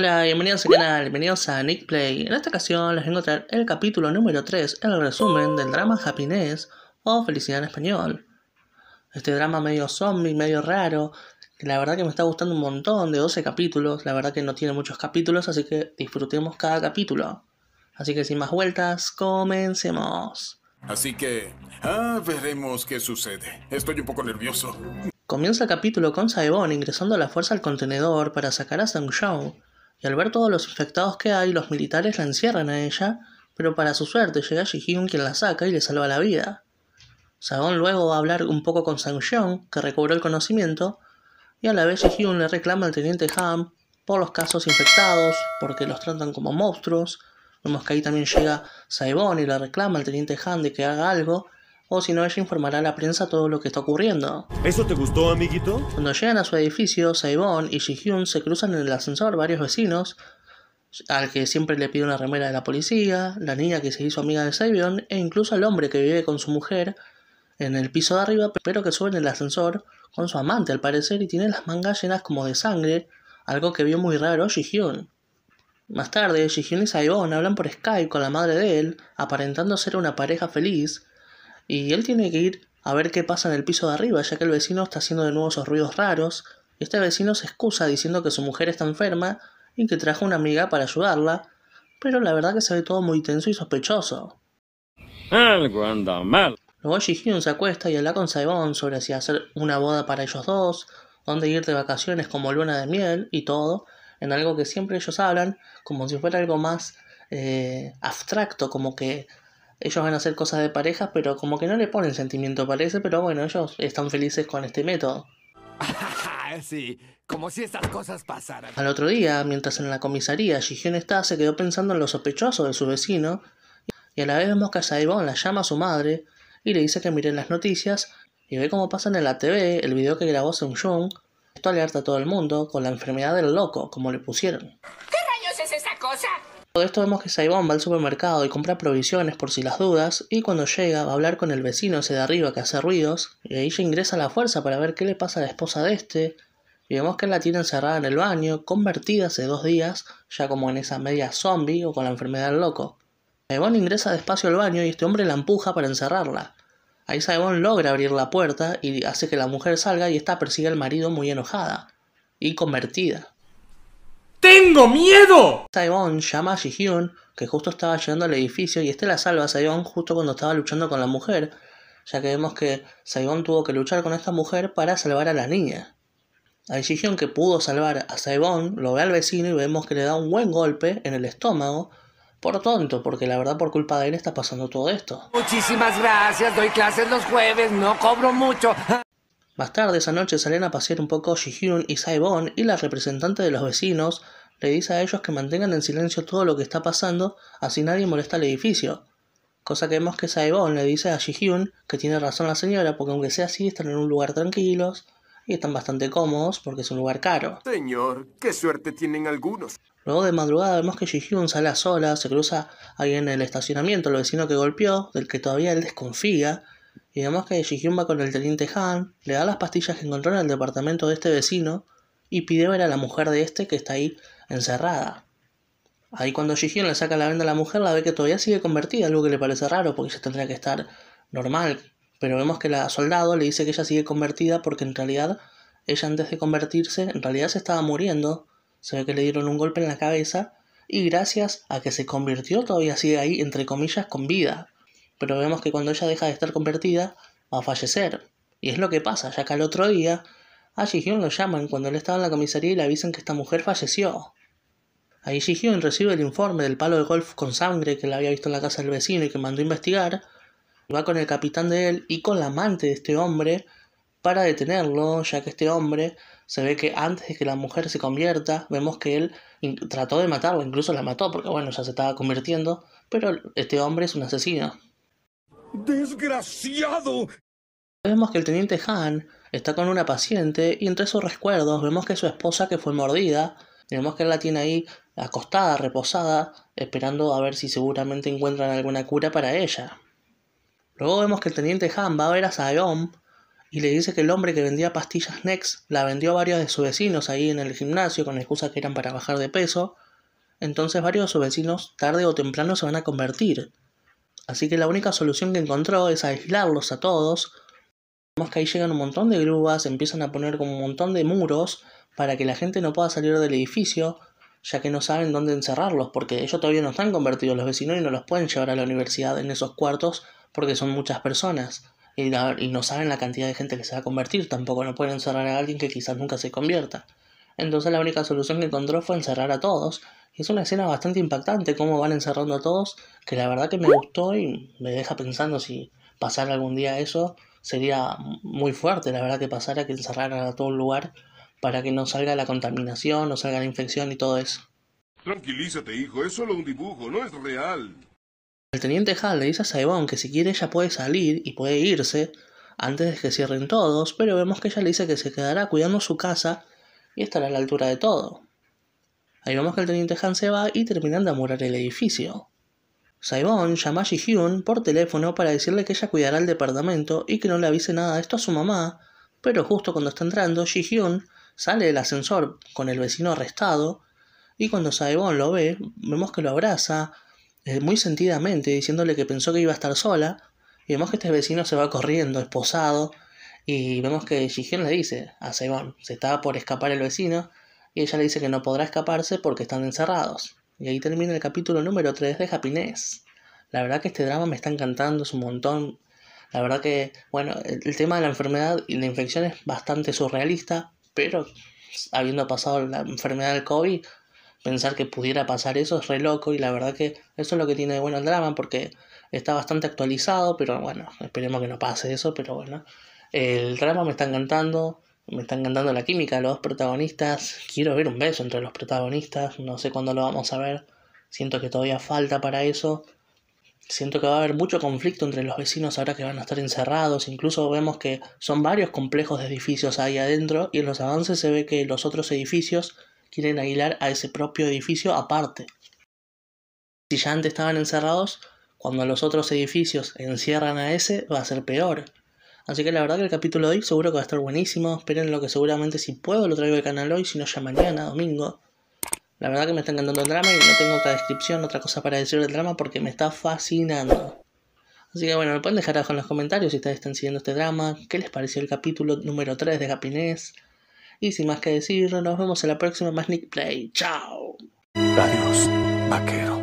Hola, bienvenidos al canal, bienvenidos a Nick Play. En esta ocasión les vengo a traer el capítulo número 3, el resumen del drama japonés o Felicidad en Español. Este drama medio zombie, medio raro, que la verdad que me está gustando un montón, de 12 capítulos, la verdad que no tiene muchos capítulos, así que disfrutemos cada capítulo. Así que sin más vueltas, comencemos. Así que, ah, veremos qué sucede. Estoy un poco nervioso. Comienza el capítulo con Saebon ingresando la fuerza al contenedor para sacar a Sang Shao, y al ver todos los infectados que hay, los militares la encierran a ella, pero para su suerte llega Ji-hyun quien la saca y le salva la vida. Sagón luego va a hablar un poco con sang que recobró el conocimiento, y a la vez Ji-hyun le reclama al teniente Han por los casos infectados, porque los tratan como monstruos. Vemos que ahí también llega Saibon y le reclama al teniente Han de que haga algo, o si no ella informará a la prensa todo lo que está ocurriendo. ¿Eso te gustó, amiguito? Cuando llegan a su edificio, Saibon y Ji-hyun se cruzan en el ascensor varios vecinos, al que siempre le pide una remera de la policía, la niña que se hizo amiga de Saibon e incluso al hombre que vive con su mujer en el piso de arriba, pero que sube en el ascensor con su amante al parecer y tiene las mangas llenas como de sangre, algo que vio muy raro Ji-hyun. Más tarde, Ji-hyun y Saibon hablan por Skype con la madre de él, aparentando ser una pareja feliz, y él tiene que ir a ver qué pasa en el piso de arriba, ya que el vecino está haciendo de nuevo esos ruidos raros. Y este vecino se excusa diciendo que su mujer está enferma y que trajo una amiga para ayudarla, pero la verdad que se ve todo muy tenso y sospechoso. Algo anda mal. Luego se acuesta y habla con Saibon sobre si hacer una boda para ellos dos, dónde ir de vacaciones como luna de miel y todo, en algo que siempre ellos hablan como si fuera algo más eh, abstracto, como que ellos van a hacer cosas de pareja, pero como que no le ponen sentimiento, parece, pero bueno, ellos están felices con este método. sí, como si estas cosas pasaran. Al otro día, mientras en la comisaría Shigen está, se quedó pensando en lo sospechoso de su vecino, y a la vez vemos que Saibon la llama a su madre y le dice que miren las noticias, y ve cómo pasa en la TV el video que grabó Seung Jung. Esto alerta a todo el mundo con la enfermedad del loco, como le pusieron. Todo esto vemos que Saibon va al supermercado y compra provisiones por si las dudas, y cuando llega va a hablar con el vecino ese de arriba que hace ruidos, y ella ingresa a la fuerza para ver qué le pasa a la esposa de este, y vemos que la tiene encerrada en el baño, convertida hace dos días, ya como en esa media zombie o con la enfermedad del loco. Saibon ingresa despacio al baño y este hombre la empuja para encerrarla. Ahí Saibon logra abrir la puerta y hace que la mujer salga y esta persigue al marido muy enojada y convertida. ¡Tengo miedo! Saibon llama a Hyun que justo estaba llegando al edificio, y este la salva a Saibon justo cuando estaba luchando con la mujer, ya que vemos que Saibon tuvo que luchar con esta mujer para salvar a la niña. A Hyun que pudo salvar a Saibon, lo ve al vecino y vemos que le da un buen golpe en el estómago, por tonto, porque la verdad por culpa de él está pasando todo esto. Muchísimas gracias, doy clases los jueves, no cobro mucho. Más tarde esa noche salen a pasear un poco Hyun y Saibon y la representante de los vecinos le dice a ellos que mantengan en silencio todo lo que está pasando, así nadie molesta el edificio. Cosa que vemos que Saibon le dice a Hyun que tiene razón la señora porque aunque sea así están en un lugar tranquilos y están bastante cómodos porque es un lugar caro. Señor, qué suerte tienen algunos. Luego de madrugada vemos que Hyun sale a sola, se cruza ahí en el estacionamiento, el vecino que golpeó, del que todavía él desconfía, y vemos que Shihun va con el teniente Han, le da las pastillas que encontró en el departamento de este vecino y pide ver a la mujer de este que está ahí encerrada. Ahí cuando Shihun le saca la venda a la mujer la ve que todavía sigue convertida, algo que le parece raro porque se tendría que estar normal. Pero vemos que la soldado le dice que ella sigue convertida porque en realidad ella antes de convertirse en realidad se estaba muriendo. Se ve que le dieron un golpe en la cabeza y gracias a que se convirtió todavía sigue ahí entre comillas con vida. Pero vemos que cuando ella deja de estar convertida, va a fallecer. Y es lo que pasa, ya que al otro día, a Ji-hyun lo llaman cuando él estaba en la comisaría y le avisan que esta mujer falleció. Ahí Ji-hyun recibe el informe del palo de golf con sangre que la había visto en la casa del vecino y que mandó investigar. Va con el capitán de él y con la amante de este hombre para detenerlo, ya que este hombre se ve que antes de que la mujer se convierta, vemos que él trató de matarla, incluso la mató, porque bueno, ya se estaba convirtiendo, pero este hombre es un asesino. ¡Desgraciado! Vemos que el teniente Han está con una paciente y entre sus recuerdos vemos que su esposa que fue mordida, vemos que la tiene ahí acostada, reposada, esperando a ver si seguramente encuentran alguna cura para ella. Luego vemos que el teniente Han va a ver a Sayom y le dice que el hombre que vendía pastillas next la vendió a varios de sus vecinos ahí en el gimnasio con excusas excusa que eran para bajar de peso. Entonces varios de sus vecinos tarde o temprano se van a convertir. Así que la única solución que encontró es aislarlos a todos. Más que ahí llegan un montón de grúas, empiezan a poner como un montón de muros para que la gente no pueda salir del edificio, ya que no saben dónde encerrarlos, porque ellos todavía no están convertidos los vecinos y no los pueden llevar a la universidad en esos cuartos porque son muchas personas. Y, no saben la cantidad de gente que se va a convertir, tampoco no pueden encerrar a alguien que quizás nunca se convierta. Entonces la única solución que encontró fue encerrar a todos. Y es una escena bastante impactante cómo van encerrando a todos, que la verdad que me gustó y me deja pensando si pasara algún día eso sería muy fuerte, la verdad que pasara que encerraran a todo un lugar para que no salga la contaminación, no salga la infección y todo eso. Tranquilízate, hijo, es solo un dibujo, no es real. El teniente Hall le dice a Saibon que si quiere ella puede salir y puede irse antes de que cierren todos, pero vemos que ella le dice que se quedará cuidando su casa y estará a la altura de todo. Ahí vemos que el teniente Han se va y terminan de amurar el edificio. Saibon llama a ji Hyun por teléfono para decirle que ella cuidará el departamento y que no le avise nada de esto a su mamá, pero justo cuando está entrando, ji Hyun sale del ascensor con el vecino arrestado y cuando Saibon lo ve, vemos que lo abraza eh, muy sentidamente diciéndole que pensó que iba a estar sola y vemos que este vecino se va corriendo, esposado, y vemos que Xijin le dice a Seibon, se estaba por escapar el vecino, y ella le dice que no podrá escaparse porque están encerrados. Y ahí termina el capítulo número 3 de Japinés. La verdad que este drama me está encantando, es un montón. La verdad que, bueno, el tema de la enfermedad y la infección es bastante surrealista, pero habiendo pasado la enfermedad del COVID, pensar que pudiera pasar eso es re loco y la verdad que eso es lo que tiene de bueno el drama porque está bastante actualizado, pero bueno, esperemos que no pase eso, pero bueno. El drama me está encantando, me está encantando la química de los protagonistas. Quiero ver un beso entre los protagonistas, no sé cuándo lo vamos a ver. Siento que todavía falta para eso. Siento que va a haber mucho conflicto entre los vecinos ahora que van a estar encerrados. Incluso vemos que son varios complejos de edificios ahí adentro y en los avances se ve que los otros edificios quieren aislar a ese propio edificio aparte. Si ya antes estaban encerrados, cuando los otros edificios encierran a ese va a ser peor. Así que la verdad que el capítulo de hoy seguro que va a estar buenísimo. Esperen lo que seguramente si puedo lo traigo al canal hoy, si no ya mañana, domingo. La verdad que me está encantando el drama y no tengo otra descripción, otra cosa para decir del drama porque me está fascinando. Así que bueno, me pueden dejar abajo en los comentarios si ustedes están siguiendo este drama, qué les pareció el capítulo número 3 de Gapinés. Y sin más que decir, nos vemos en la próxima Más Nick Play. ¡Chao! Adiós, vaquero.